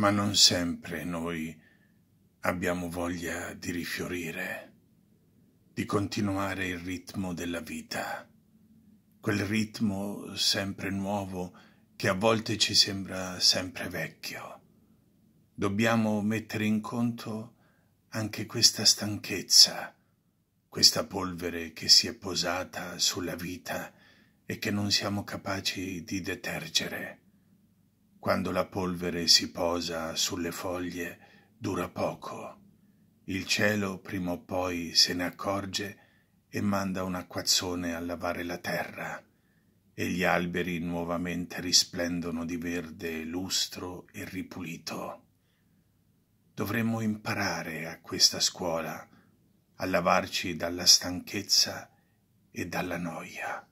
ma non sempre noi abbiamo voglia di rifiorire, di continuare il ritmo della vita, quel ritmo sempre nuovo che a volte ci sembra sempre vecchio. Dobbiamo mettere in conto anche questa stanchezza, questa polvere che si è posata sulla vita e che non siamo capaci di detergere. Quando la polvere si posa sulle foglie dura poco. Il cielo prima o poi se ne accorge e manda un acquazzone a lavare la terra e gli alberi nuovamente risplendono di verde lustro e ripulito. Dovremmo imparare a questa scuola a lavarci dalla stanchezza e dalla noia.